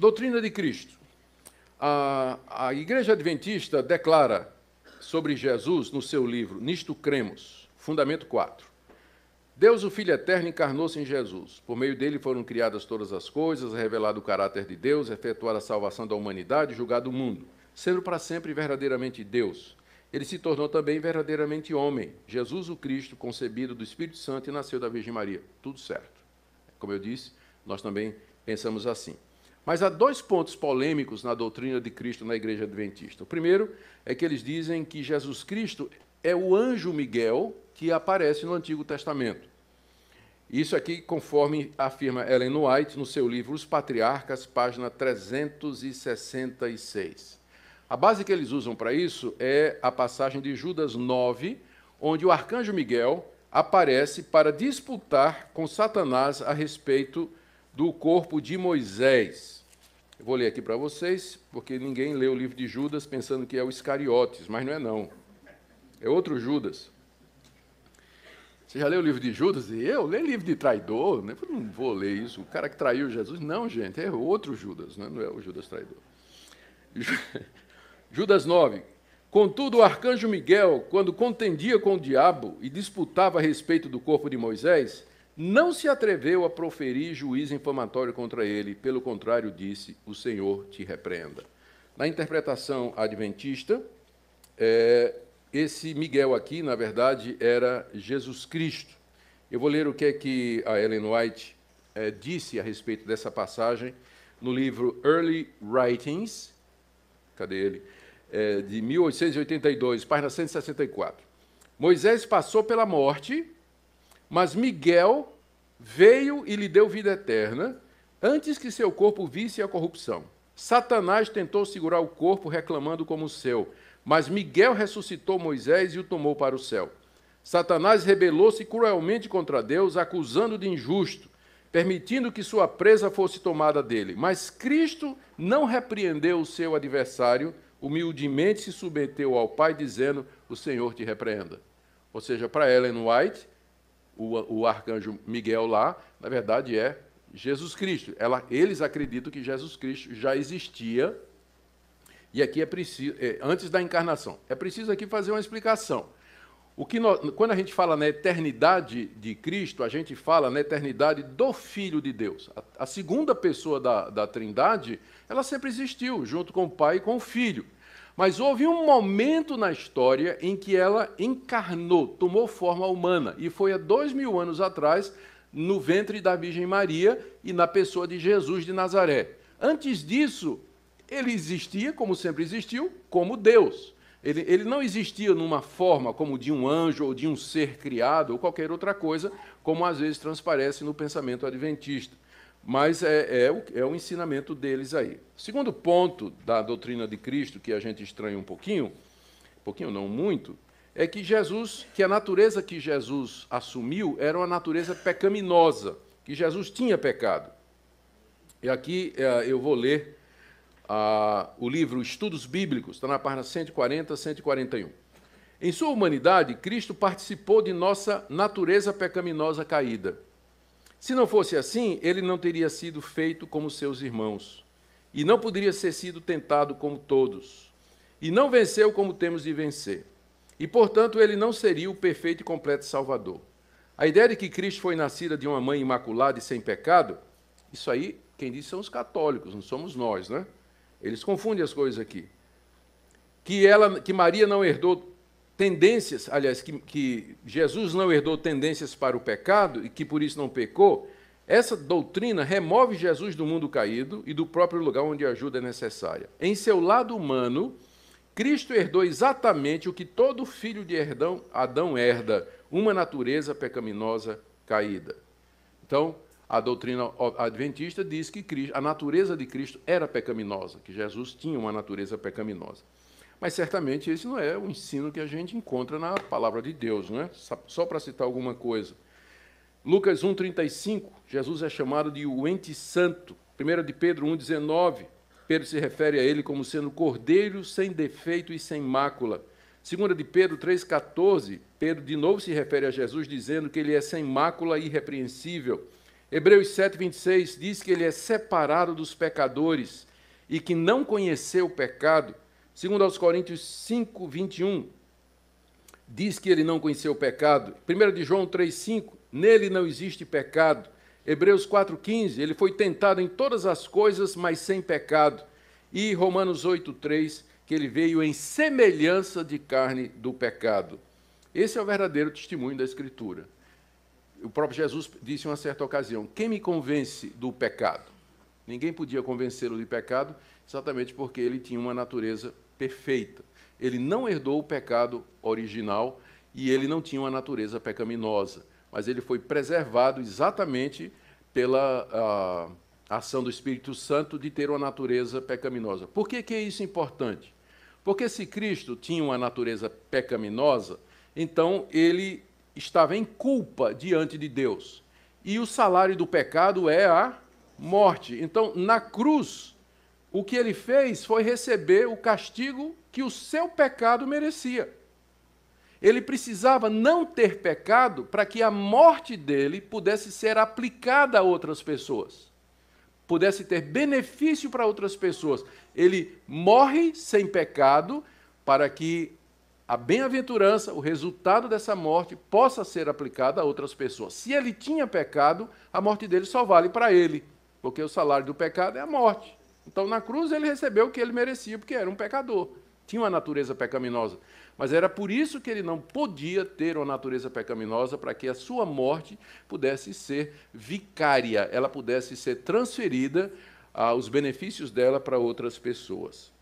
Doutrina de Cristo. A, a Igreja Adventista declara sobre Jesus no seu livro Nisto Cremos, Fundamento 4. Deus, o Filho Eterno, encarnou-se em Jesus. Por meio dele foram criadas todas as coisas, revelado o caráter de Deus, efetuada a salvação da humanidade, julgado o mundo. Sendo para sempre verdadeiramente Deus, ele se tornou também verdadeiramente homem. Jesus o Cristo, concebido do Espírito Santo e nasceu da Virgem Maria. Tudo certo. Como eu disse, nós também pensamos assim. Mas há dois pontos polêmicos na doutrina de Cristo na igreja adventista. O primeiro é que eles dizem que Jesus Cristo é o anjo Miguel que aparece no Antigo Testamento. Isso aqui, conforme afirma Ellen White no seu livro Os Patriarcas, página 366. A base que eles usam para isso é a passagem de Judas 9, onde o arcanjo Miguel aparece para disputar com Satanás a respeito do corpo de Moisés. Eu vou ler aqui para vocês, porque ninguém lê o livro de Judas pensando que é o Iscariotes, mas não é não. É outro Judas. Você já leu o livro de Judas? E eu? Lê livro de traidor? Né? Não vou ler isso. O cara que traiu Jesus? Não, gente, é outro Judas, né? não é o Judas traidor. Judas 9. Contudo, o arcanjo Miguel, quando contendia com o diabo e disputava a respeito do corpo de Moisés, não se atreveu a proferir juízo infamatório contra ele, pelo contrário, disse: O Senhor te repreenda. Na interpretação adventista, é, esse Miguel aqui, na verdade, era Jesus Cristo. Eu vou ler o que é que a Ellen White é, disse a respeito dessa passagem no livro Early Writings, cadê ele? É, de 1882, página 164. Moisés passou pela morte mas Miguel veio e lhe deu vida eterna, antes que seu corpo visse a corrupção. Satanás tentou segurar o corpo, reclamando como seu, mas Miguel ressuscitou Moisés e o tomou para o céu. Satanás rebelou-se cruelmente contra Deus, acusando de injusto, permitindo que sua presa fosse tomada dele. Mas Cristo não repreendeu o seu adversário, humildemente se submeteu ao Pai, dizendo: O Senhor te repreenda. Ou seja, para Ellen White, o, o arcanjo Miguel lá, na verdade é Jesus Cristo. Ela, eles acreditam que Jesus Cristo já existia. E aqui é preciso, é, antes da encarnação, é preciso aqui fazer uma explicação. O que nós, quando a gente fala na eternidade de Cristo, a gente fala na eternidade do Filho de Deus. A, a segunda pessoa da, da Trindade, ela sempre existiu, junto com o Pai e com o Filho. Mas houve um momento na história em que ela encarnou, tomou forma humana, e foi há dois mil anos atrás, no ventre da Virgem Maria e na pessoa de Jesus de Nazaré. Antes disso, ele existia, como sempre existiu, como Deus. Ele, ele, não existia numa forma como de um anjo ou de um ser criado ou qualquer outra coisa, como às vezes transparece no pensamento adventista. Mas é, é, o, é o ensinamento deles aí. Segundo ponto da doutrina de Cristo, que a gente estranha um pouquinho, um pouquinho não muito, é que Jesus, que a natureza que Jesus assumiu era uma natureza pecaminosa, que Jesus tinha pecado. E aqui é, eu vou ler o livro Estudos Bíblicos, está na página 140, 141. Em sua humanidade, Cristo participou de nossa natureza pecaminosa caída. Se não fosse assim, ele não teria sido feito como seus irmãos, e não poderia ser sido tentado como todos, e não venceu como temos de vencer. E, portanto, ele não seria o perfeito e completo Salvador. A ideia de que Cristo foi nascida de uma mãe imaculada e sem pecado, isso aí, quem diz são os católicos, não somos nós, né? Eles confundem as coisas aqui. Que, ela, que Maria não herdou tendências, aliás, que, que Jesus não herdou tendências para o pecado e que por isso não pecou, essa doutrina remove Jesus do mundo caído e do próprio lugar onde a ajuda é necessária. Em seu lado humano, Cristo herdou exatamente o que todo filho de Herdão, Adão herda, uma natureza pecaminosa caída. Então, a doutrina adventista diz que a natureza de Cristo era pecaminosa, que Jesus tinha uma natureza pecaminosa. Mas certamente esse não é o ensino que a gente encontra na palavra de Deus, não é? Só para citar alguma coisa. Lucas 1:35, Jesus é chamado de o ente santo. 1 de Pedro 1:19, Pedro se refere a ele como sendo cordeiro sem defeito e sem mácula. 2 de Pedro 3,14, Pedro de novo se refere a Jesus dizendo que ele é sem mácula e irrepreensível. Hebreus 7,26 diz que ele é separado dos pecadores e que não conheceu o pecado. Segundo aos Coríntios 5, 21, diz que ele não conheceu o pecado. 1 de João 3, 5, nele não existe pecado. Hebreus 4, 15, ele foi tentado em todas as coisas, mas sem pecado. E Romanos 8, 3, que ele veio em semelhança de carne do pecado. Esse é o verdadeiro testemunho da Escritura. O próprio Jesus disse em uma certa ocasião: Quem me convence do pecado? Ninguém podia convencê-lo de pecado exatamente porque ele tinha uma natureza perfeita. Ele não herdou o pecado original e ele não tinha uma natureza pecaminosa, mas ele foi preservado exatamente pela a, ação do Espírito Santo de ter uma natureza pecaminosa. Por que, que é isso importante? Porque se Cristo tinha uma natureza pecaminosa, então ele estava em culpa diante de Deus. E o salário do pecado é a morte. Então, na cruz, o que ele fez foi receber o castigo que o seu pecado merecia. Ele precisava não ter pecado para que a morte dele pudesse ser aplicada a outras pessoas, pudesse ter benefício para outras pessoas. Ele morre sem pecado para que a bem-aventurança, o resultado dessa morte, possa ser aplicada a outras pessoas. Se ele tinha pecado, a morte dele só vale para ele, porque o salário do pecado é a morte. Então, na cruz, ele recebeu o que ele merecia, porque era um pecador. Tinha uma natureza pecaminosa. Mas era por isso que ele não podia ter uma natureza pecaminosa, para que a sua morte pudesse ser vicária, ela pudesse ser transferida, ah, os benefícios dela, para outras pessoas.